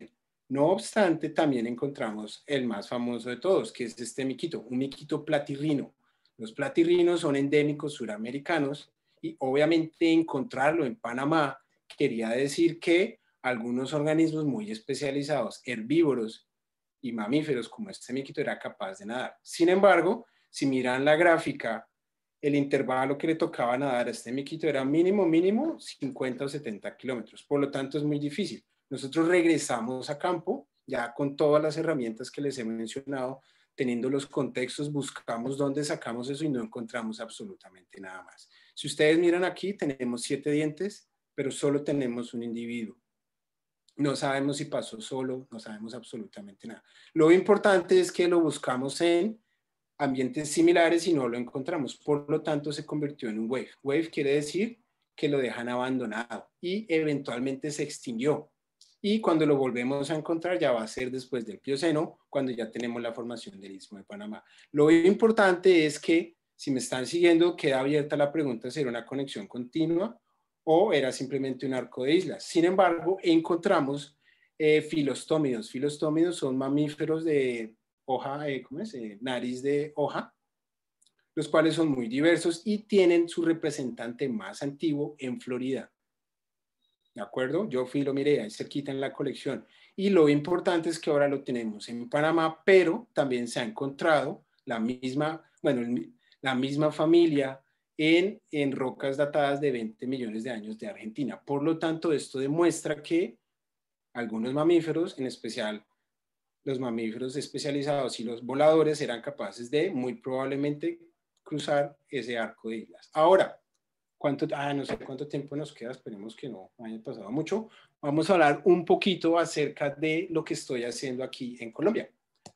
No obstante, también encontramos el más famoso de todos, que es este miquito, un miquito platirrino. Los platirrinos son endémicos suramericanos y obviamente encontrarlo en Panamá quería decir que algunos organismos muy especializados, herbívoros y mamíferos como este miquito era capaz de nadar. Sin embargo, si miran la gráfica, el intervalo que le tocaba nadar a este miquito era mínimo, mínimo 50 o 70 kilómetros. Por lo tanto, es muy difícil. Nosotros regresamos a campo ya con todas las herramientas que les he mencionado, teniendo los contextos, buscamos dónde sacamos eso y no encontramos absolutamente nada más. Si ustedes miran aquí, tenemos siete dientes, pero solo tenemos un individuo. No sabemos si pasó solo, no sabemos absolutamente nada. Lo importante es que lo buscamos en ambientes similares y no lo encontramos. Por lo tanto, se convirtió en un wave. Wave quiere decir que lo dejan abandonado y eventualmente se extinguió. Y cuando lo volvemos a encontrar ya va a ser después del Plioceno, cuando ya tenemos la formación del Istmo de Panamá. Lo importante es que, si me están siguiendo, queda abierta la pregunta, ¿será una conexión continua? o era simplemente un arco de islas. Sin embargo, encontramos eh, filostómidos. Filostómidos son mamíferos de hoja, eh, ¿cómo es? Eh, nariz de hoja, los cuales son muy diversos y tienen su representante más antiguo en Florida. ¿De acuerdo? Yo fui lo miré, ahí cerquita en la colección. Y lo importante es que ahora lo tenemos en Panamá, pero también se ha encontrado la misma, bueno, la misma familia, en, rocas datadas de 20 millones de años de Argentina. Por lo tanto, esto demuestra que algunos mamíferos, en especial los mamíferos especializados y los voladores, eran capaces de muy probablemente cruzar ese arco de islas. Ahora, ¿cuánto, ah, no sé cuánto tiempo nos queda, esperemos que no haya pasado mucho. Vamos a hablar un poquito acerca de lo que estoy haciendo aquí en Colombia.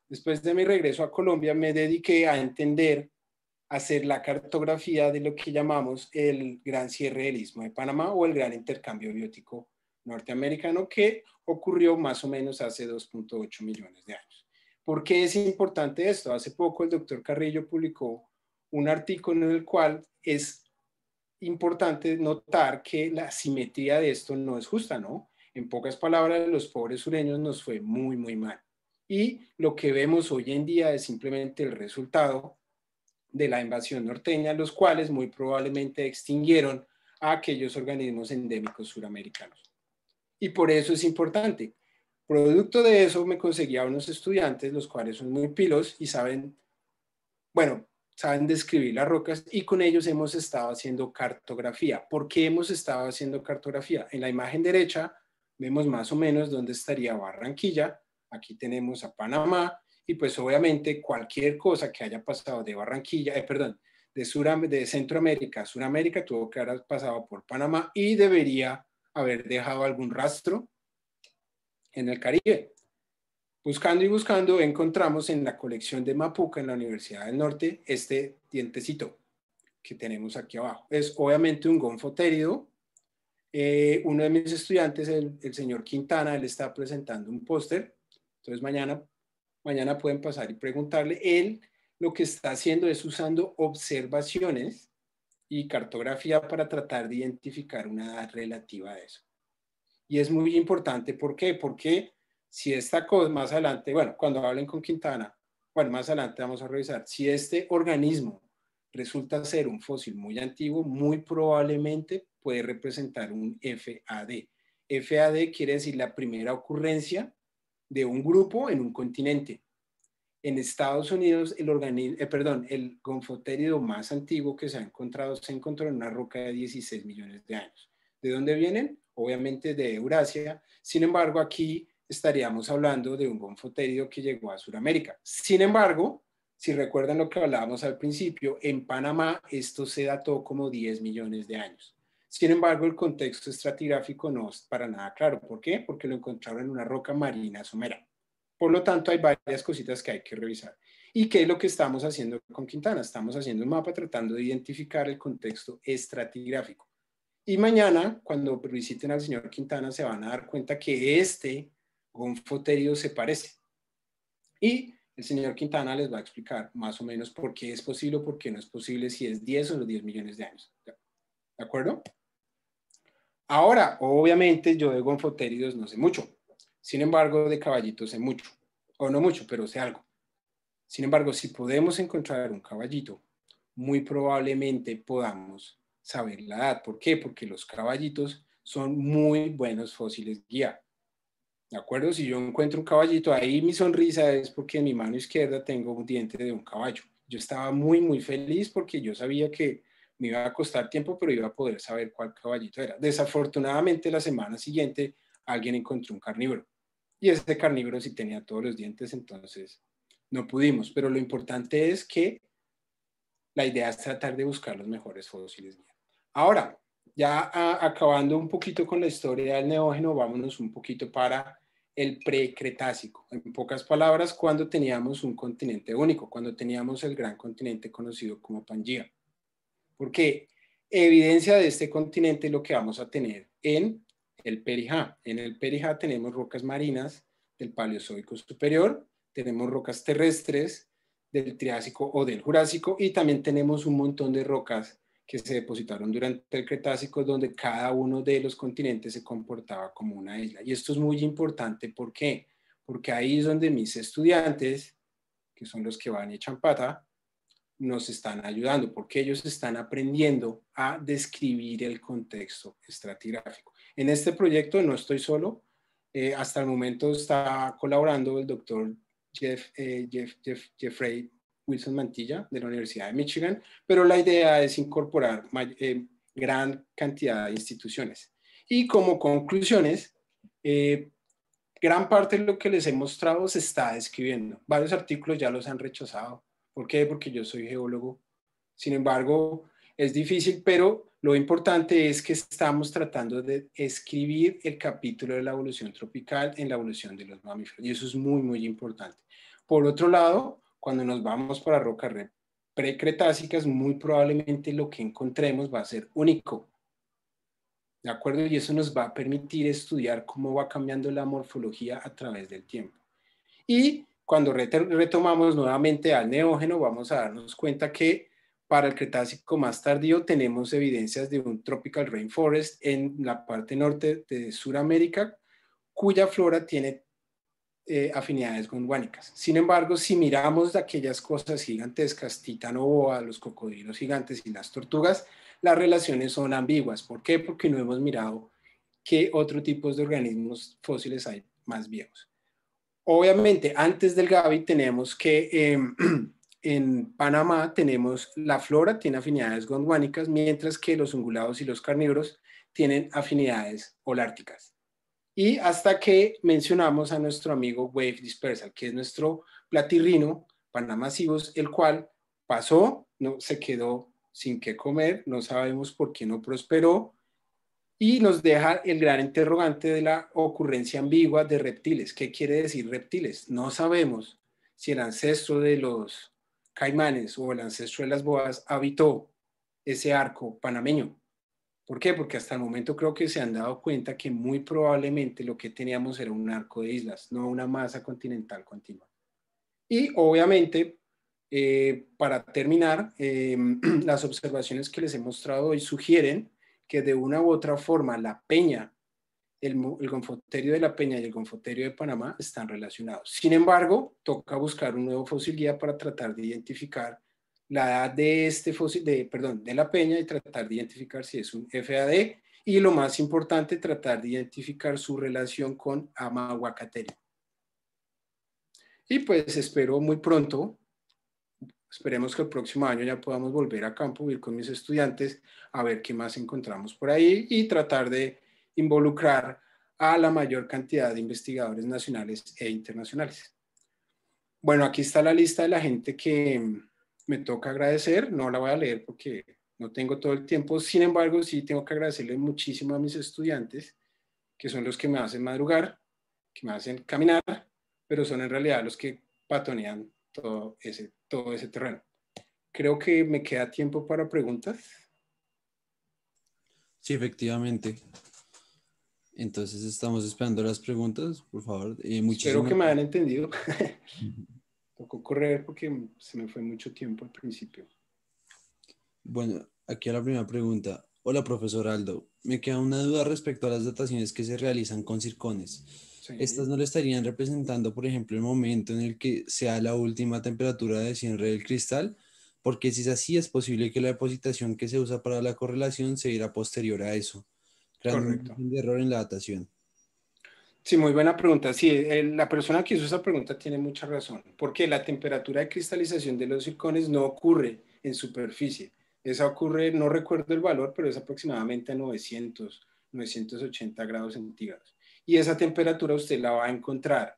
Después de mi regreso a Colombia, me dediqué a entender hacer la cartografía de lo que llamamos el gran cierre del Istmo de Panamá o el gran intercambio biótico norteamericano que ocurrió más o menos hace 2.8 millones de años. ¿Por qué es importante esto? Hace poco el doctor Carrillo publicó un artículo en el cual es importante notar que la simetría de esto no es justa, ¿no? En pocas palabras, los pobres sureños nos fue muy, muy mal. Y lo que vemos hoy en día es simplemente el resultado de la invasión norteña, los cuales muy probablemente extinguieron a aquellos organismos endémicos suramericanos. Y por eso es importante. Producto de eso me conseguí a unos estudiantes, los cuales son muy pilos y saben, bueno, saben describir las rocas y con ellos hemos estado haciendo cartografía. ¿Por qué hemos estado haciendo cartografía? En la imagen derecha vemos más o menos dónde estaría Barranquilla. Aquí tenemos a Panamá, y pues obviamente cualquier cosa que haya pasado de Barranquilla, eh, perdón, de, Centroamérica a Suramérica tuvo que haber pasado por Panamá y debería haber dejado algún rastro en el Caribe. Buscando y buscando encontramos en la colección de Mapuca en la Universidad del Norte este dientecito que tenemos aquí abajo. Es obviamente un gonfotérido. Eh, uno de mis estudiantes, el, el señor Quintana, él está presentando un póster. Entonces mañana mañana pueden pasar y preguntarle. Él lo que está haciendo es usando observaciones y cartografía para tratar de identificar una edad relativa a eso. Y es muy importante, ¿por qué? Porque si esta cosa más adelante, bueno, cuando hablen con Quintana, bueno, más adelante vamos a revisar, si este organismo resulta ser un fósil muy antiguo, muy probablemente puede representar un FAD. FAD quiere decir la primera ocurrencia de un grupo en un continente. En Estados Unidos, el, eh, gonfotérido más antiguo que se ha encontrado se encontró en una roca de 16 millones de años. ¿De dónde vienen? Obviamente de Eurasia. Sin embargo, aquí estaríamos hablando de un gonfotérido que llegó a Sudamérica. Sin embargo, si recuerdan lo que hablábamos al principio, en Panamá esto se dató como 10 millones de años. Sin embargo, el contexto estratigráfico no es para nada claro. ¿Por qué? Porque lo encontraron en una roca marina somera. Por lo tanto, hay varias cositas que hay que revisar. ¿Y qué es lo que estamos haciendo con Quintana? Estamos haciendo un mapa tratando de identificar el contexto estratigráfico. Y mañana, cuando visiten al señor Quintana, se van a dar cuenta que este gonfoterio se parece. Y el señor Quintana les va a explicar más o menos por qué es posible o por qué no es posible, si es 10 o los 10 millones de años. ¿De acuerdo? Ahora, obviamente, yo de gonfoteridos no sé mucho. Sin embargo, de caballitos sé mucho. O no mucho, pero sé algo. Sin embargo, si podemos encontrar un caballito, muy probablemente podamos saber la edad. ¿Por qué? Porque los caballitos son muy buenos fósiles guía. ¿De acuerdo? Si yo encuentro un caballito, ahí mi sonrisa es porque en mi mano izquierda tengo un diente de un caballo. Yo estaba muy, muy feliz porque yo sabía que me iba a costar tiempo, pero iba a poder saber cuál caballito era. Desafortunadamente, la semana siguiente alguien encontró un carnívoro y ese carnívoro sí tenía todos los dientes, entonces no pudimos. Pero lo importante es que la idea es tratar de buscar los mejores fósiles. Ahora, ya acabando un poquito con la historia del neógeno, vámonos un poquito para el precretácico. En pocas palabras, cuando teníamos un continente único, cuando teníamos el gran continente conocido como Pangea porque evidencia de este continente es lo que vamos a tener en el Perijá. En el Perijá tenemos rocas marinas del Paleozoico superior, tenemos rocas terrestres del Triásico o del Jurásico y también tenemos un montón de rocas que se depositaron durante el Cretácico, donde cada uno de los continentes se comportaba como una isla. Y esto es muy importante, ¿por qué? Porque ahí es donde mis estudiantes, que son los que van y echan pata, nos están ayudando, porque ellos están aprendiendo a describir el contexto estratigráfico. En este proyecto no estoy solo, eh, hasta el momento está colaborando el doctor eh, Jeff, Jeffrey Wilson Mantilla de la Universidad de Michigan, pero la idea es incorporar eh, gran cantidad de instituciones. Y como conclusiones, gran parte de lo que les he mostrado se está describiendo. Varios artículos ya los han rechazado, ¿Por qué? Porque yo soy geólogo. Sin embargo, es difícil, pero lo importante es que estamos tratando de escribir el capítulo de la evolución tropical en la evolución de los mamíferos. Y eso es muy, muy importante. Por otro lado, cuando nos vamos para rocas precretácicas, muy probablemente lo que encontremos va a ser único. ¿De acuerdo? Y eso nos va a permitir estudiar cómo va cambiando la morfología a través del tiempo. Y cuando retomamos nuevamente al neógeno, vamos a darnos cuenta que para el Cretácico más tardío tenemos evidencias de un tropical rainforest en la parte norte de Sudamérica, cuya flora tiene eh, afinidades gondwánicas. Sin embargo, si miramos aquellas cosas gigantescas, titanoboa, los cocodrilos gigantes y las tortugas, las relaciones son ambiguas. ¿Por qué? Porque no hemos mirado qué otros tipos de organismos fósiles hay más viejos. Obviamente, antes del Gavi tenemos que em, en Panamá tenemos la flora tiene afinidades gondwánicas, mientras que los ungulados y los carnívoros tienen afinidades holárticas. Y hasta que mencionamos a nuestro amigo Wave Dispersal, que es nuestro platirrino panamasivos, el cual pasó, no se quedó sin qué comer, no sabemos por qué no prosperó, y nos deja el gran interrogante de la ocurrencia ambigua de reptiles. ¿Qué quiere decir reptiles? No sabemos si el ancestro de los caimanes o el ancestro de las boas habitó ese arco panameño. ¿Por qué? Porque hasta el momento creo que se han dado cuenta que muy probablemente lo que teníamos era un arco de islas, no una masa continental continua. Y obviamente, eh, para terminar, em, las observaciones que les he mostrado hoy sugieren que de una u otra forma la peña, el, el gonfoterio de la peña y el gonfoterio de Panamá están relacionados. Sin embargo, toca buscar un nuevo fósil guía para tratar de identificar la edad de este fósil, de, perdón, de la peña y tratar de identificar si es un FAD y lo más importante, tratar de identificar su relación con amahuacateria. Y pues espero muy pronto Esperemos que el próximo año ya podamos volver a campo, ir con mis estudiantes a ver qué más encontramos por ahí y tratar de involucrar a la mayor cantidad de investigadores nacionales e internacionales. Bueno, aquí está la lista de la gente que me toca agradecer. No la voy a leer porque no tengo todo el tiempo. Sin embargo, sí tengo que agradecerle muchísimo a mis estudiantes, que son los que me hacen madrugar, que me hacen caminar, pero son en realidad los que patonean todo ese todo ese terreno. Creo que me queda tiempo para preguntas. Sí, efectivamente. Entonces estamos esperando las preguntas, por favor. Eh, Espero que me hayan entendido. Tocó correr porque se me fue mucho tiempo al principio. Bueno, aquí a la primera pregunta. Hola, profesor Aldo. Me queda una duda respecto a las dataciones que se realizan con circones. Estas no le estarían representando, por ejemplo, el momento en el que sea la última temperatura de cierre del cristal, porque si es así, es posible que la depositación que se usa para la correlación se irá posterior a eso, Correcto. un error en la datación. Sí, muy buena pregunta. Sí, la persona que hizo esa pregunta tiene mucha razón, porque la temperatura de cristalización de los circones no ocurre en superficie. Esa ocurre, no recuerdo el valor, pero es aproximadamente a 900, 980 grados centígrados. Y esa temperatura usted la va a encontrar,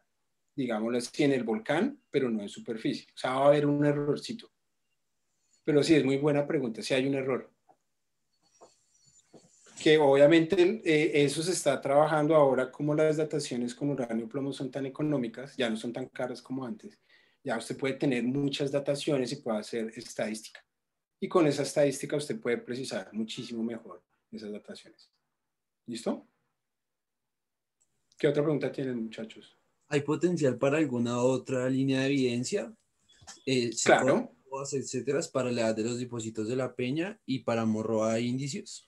digámoslo así, en el volcán, pero no en superficie. O sea, va a haber un errorcito. Pero sí, es muy buena pregunta, si hay un error. Que obviamente eh, eso se está trabajando ahora, como las dataciones con uranio y plomo son tan económicas, ya no son tan caras como antes. Ya usted puede tener muchas dataciones y puede hacer estadística. Y con esa estadística usted puede precisar muchísimo mejor esas dataciones. ¿Listo? ¿Qué otra pregunta tienen, muchachos? ¿Hay potencial para alguna otra línea de evidencia? Eh, claro. Etcétera, para la edad de los depósitos de la peña y para Morroa hay indicios.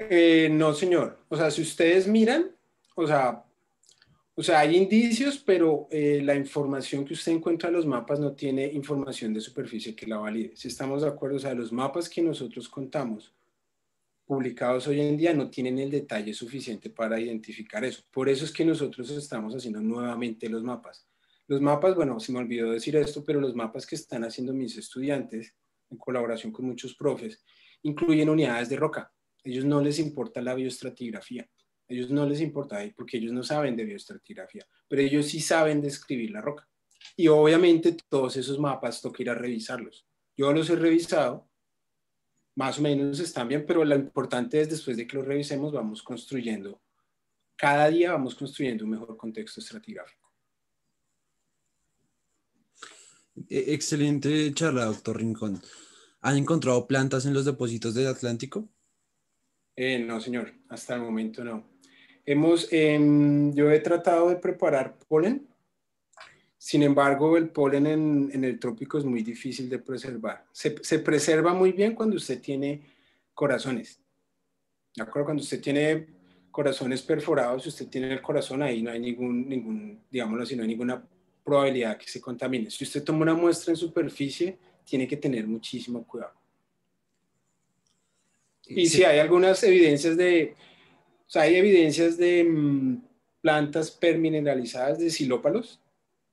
Eh, no, señor. O sea, si ustedes miran, o sea, o sea, hay indicios, pero eh, la información que usted encuentra en los mapas no tiene información de superficie que la valide. Si estamos de acuerdo, o sea, los mapas que nosotros contamos publicados hoy en día no tienen el detalle suficiente para identificar eso. Por eso es que nosotros estamos haciendo nuevamente los mapas. Los mapas, bueno, se me olvidó decir esto, pero los mapas que están haciendo mis estudiantes en colaboración con muchos profes incluyen unidades de roca. Ellos no les importa la biostratigrafía. Ellos no les importa eh, porque ellos no saben de biostratigrafía, pero ellos sí saben describir la roca. Y obviamente todos esos mapas toca ir a revisarlos. Yo los he revisado más o menos están bien, pero lo importante es después de que lo revisemos, vamos construyendo, cada día vamos construyendo un mejor contexto estratigráfico. E-, excelente charla, doctor Rincón. ¿Han encontrado plantas en los depósitos del Atlántico? Eh, no, señor, hasta el momento no. Hemos, em, yo he tratado de preparar polen sin embargo, el polen en, el trópico es muy difícil de preservar. Se, preserva muy bien cuando usted tiene corazones. ¿De acuerdo? Cuando usted tiene corazones perforados, si usted tiene el corazón ahí, no hay ningún, ningún digámoslo si no hay ninguna probabilidad que se contamine. Si usted toma una muestra en superficie, tiene que tener muchísimo cuidado. Y si hay algunas evidencias de, o sea, hay evidencias de mm, plantas permineralizadas de silópalos,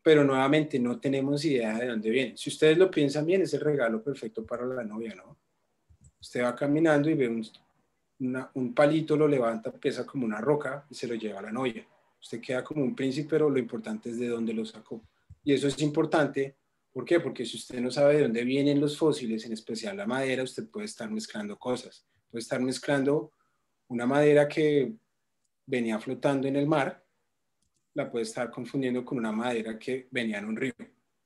pero nuevamente no tenemos idea de dónde viene. Si ustedes lo piensan bien, es el regalo perfecto para la novia, ¿no? Usted va caminando y ve un, palito, lo levanta, pesa como una roca y se lo lleva a la novia. Usted queda como un príncipe, pero lo importante es de dónde lo sacó. Y eso es importante, ¿por qué? Porque si usted no sabe de dónde vienen los fósiles, en especial la madera, usted puede estar mezclando cosas. Puede estar mezclando una madera que venía flotando en el mar la puede estar confundiendo con una madera que venía en un río.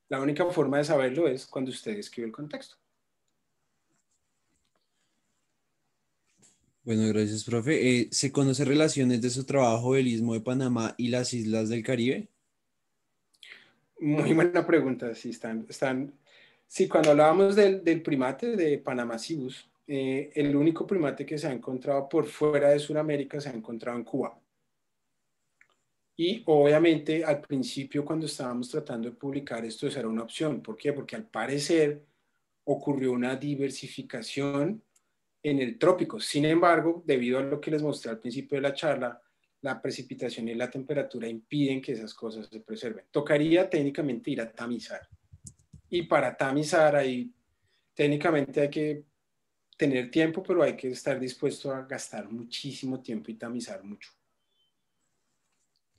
La única forma de saberlo es cuando usted escribe el contexto. Bueno, gracias, profe. Eh, ¿Se conoce relaciones de su trabajo del Istmo de Panamá y las islas del Caribe? Muy buena pregunta. Sí, están, están... cuando hablábamos del, primate de Panamá eh, el único primate que se ha encontrado por fuera de Sudamérica se ha encontrado en Cuba. Y obviamente al principio cuando estábamos tratando de publicar esto esa era una opción. ¿Por qué? Porque al parecer ocurrió una diversificación en el trópico. Sin embargo, debido a lo que les mostré al principio de la charla, la precipitación y la temperatura impiden que esas cosas se preserven. Tocaría técnicamente ir a tamizar. Y para tamizar ahí, técnicamente hay que tener tiempo, pero hay que estar dispuesto a gastar muchísimo tiempo y tamizar mucho.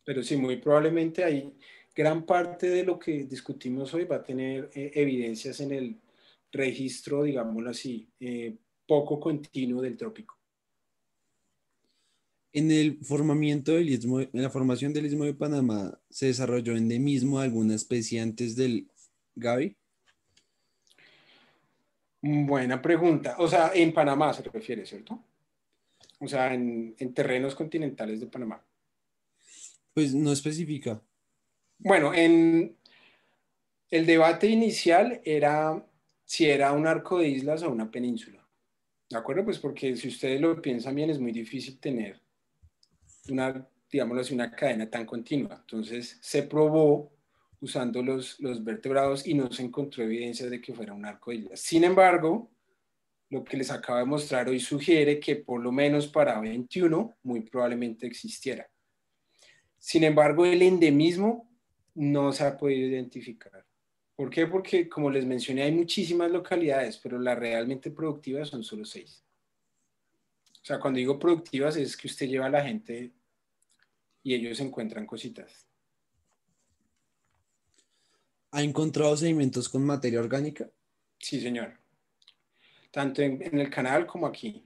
Pero sí, muy probablemente ahí gran parte de lo que discutimos hoy va a tener eh, evidencias en el registro, digámoslo así, eh, poco continuo del trópico. En el formamiento del en la formación del istmo de Panamá, ¿se desarrolló endemismo de alguna especie antes del Gavi? Buena pregunta. O sea, en Panamá se refiere, ¿cierto? O sea, en terrenos continentales de Panamá. Pues no especifica. Bueno, en el debate inicial era si era un arco de islas o una península. ¿De acuerdo? Pues porque si ustedes lo piensan bien, es muy difícil tener una, digámoslo una cadena tan continua. Entonces se probó usando los, los vertebrados y no se encontró evidencia de que fuera un arco de islas. Sin embargo, lo que les acabo de mostrar hoy sugiere que por lo menos para 21 muy probablemente existiera. Sin embargo, el endemismo no se ha podido identificar. ¿Por qué? Porque, como les mencioné, hay muchísimas localidades, pero las realmente productivas son solo seis. O sea, cuando digo productivas es que usted lleva a la gente y ellos encuentran cositas. ¿Ha encontrado sedimentos con materia orgánica? Sí, señor. Tanto en, en el canal como aquí.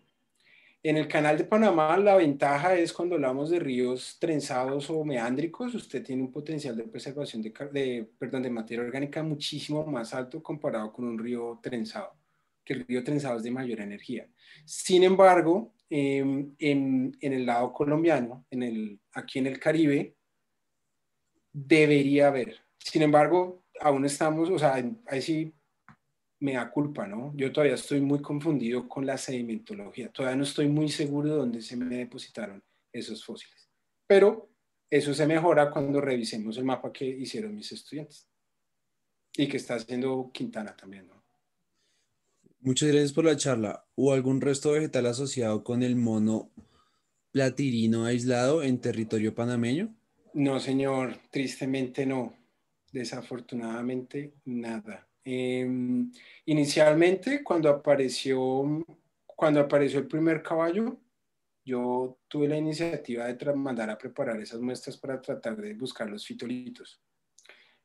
En el canal de Panamá la ventaja es cuando hablamos de ríos trenzados o meándricos, usted tiene un potencial de preservación de, perdón, de materia orgánica muchísimo más alto comparado con un río trenzado, que el río trenzado es de mayor energía. Sin embargo, em, en, en, el lado colombiano, en el, aquí en el Caribe, debería haber. Sin embargo, aún estamos, o sea, ahí sí me da culpa, ¿no? Yo todavía estoy muy confundido con la sedimentología, todavía no estoy muy seguro de dónde se me depositaron esos fósiles, pero eso se mejora cuando revisemos el mapa que hicieron mis estudiantes y que está haciendo Quintana también, ¿no? Muchas gracias por la charla. ¿hubo algún resto vegetal asociado con el mono platirino aislado en territorio panameño? No, señor, tristemente no. Desafortunadamente nada. Em, inicialmente, cuando apareció, cuando apareció el primer caballo, yo tuve la iniciativa de mandar a preparar esas muestras para tratar de buscar los fitolitos.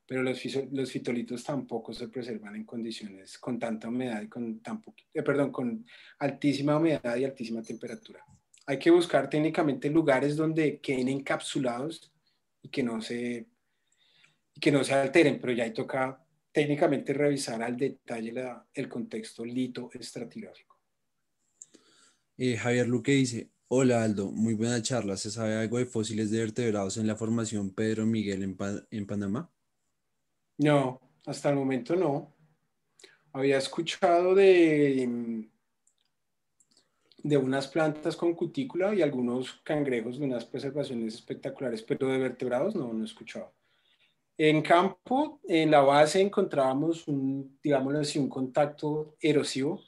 Pero los, los fitolitos tampoco se preservan en condiciones con tanta humedad y con tan eh, perdón, con altísima humedad y altísima temperatura. Hay que buscar técnicamente lugares donde queden encapsulados y que no se, y que no se alteren, pero ya ahí toca técnicamente revisar al detalle el contexto lito-estratigráfico. Eh, Javier Luque dice, hola Aldo, muy buena charla. ¿Se sabe algo de fósiles de vertebrados en la formación Pedro Miguel en, Panamá? No, hasta el momento no. Había escuchado de, de unas plantas con cutícula y algunos cangrejos de unas preservaciones espectaculares, pero de vertebrados no, no he en campo, en la base encontrábamos un, digámoslo así, un contacto erosivo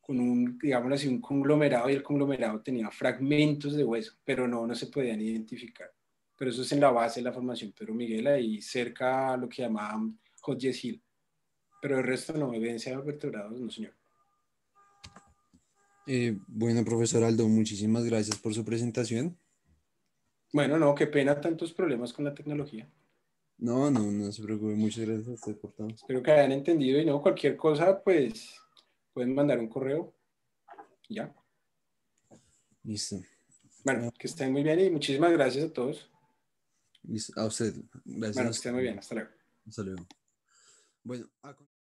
con un, digámoslo así, un conglomerado y el conglomerado tenía fragmentos de hueso, pero no, no se podían identificar. Pero eso es en la base de la formación Pedro Miguel, ahí cerca a lo que llamaban Hodges Hill. Pero el resto no, evidencia de vertebrados, no señor. Eh, bueno, profesor Aldo, muchísimas gracias por su presentación. Bueno, no, qué pena tantos problemas con la tecnología. No, no, no se preocupe. Muchas gracias a usted por todo. Espero que hayan entendido y no, cualquier cosa, pues pueden mandar un correo. Ya. Listo. Bueno, ah. que estén muy bien y muchísimas gracias a todos. A usted. Gracias. Bueno, que estén muy bien. Hasta luego. Hasta luego. Bueno, a... Ah,